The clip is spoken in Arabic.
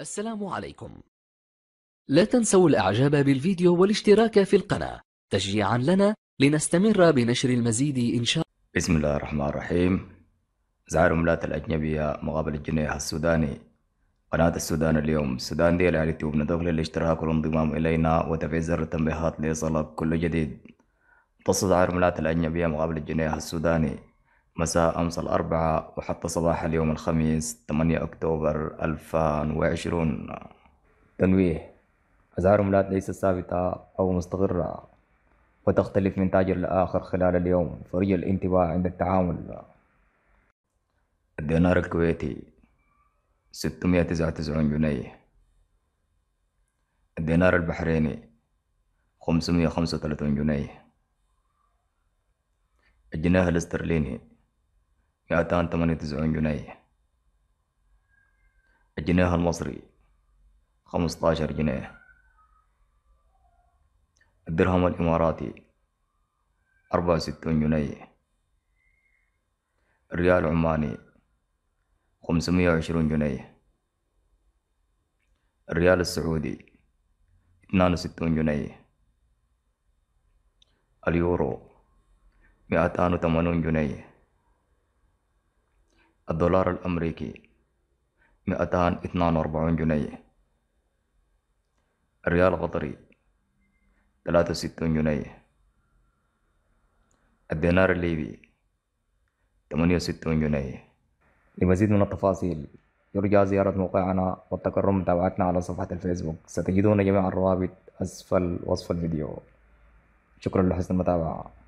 السلام عليكم لا تنسوا الإعجاب بالفيديو والاشتراك في القناة تشجيعا لنا لنستمر بنشر المزيد إن شاء الله بسم الله الرحمن الرحيم زعر الملاة الأجنبية مقابل الجنيه السوداني قناة السودان اليوم السودان دي اليوتيوب ندخل الاشتراك والانضمام إلينا وتفعيل زر التنبيهات ليصلك كل جديد متوسط زعر الأجنبية مقابل الجنيه السوداني مساء أمس الأربعاء وحتى صباح اليوم الخميس 8 أكتوبر 2020 تنويه أسعار العملات ليست ثابتة أو مستقرة وتختلف من تاجر لآخر خلال اليوم فرج الانتباه عند التعامل الدينار الكويتي 699 جنيه الدينار البحريني 535 جنيه الجنيه الاسترليني مئتان ثمانية وتسعون جنيه الجنيه المصري 15 جنيه الدرهم الإماراتي أربعة وستون جنيه الريال العماني خمسمية وعشرون جنيه الريال السعودي اثنان وستون جنيه اليورو مئتان وثمانون جنيه الدولار الأمريكي 242 جنيه الريال القطري 63 جنيه الدينار الليبي 68 جنيه لمزيد من التفاصيل يرجى زيارة موقعنا والتكرم متابعتنا على صفحة الفيسبوك ستجدون جميع الروابط أسفل وصف الفيديو شكرا لحسن المتابعة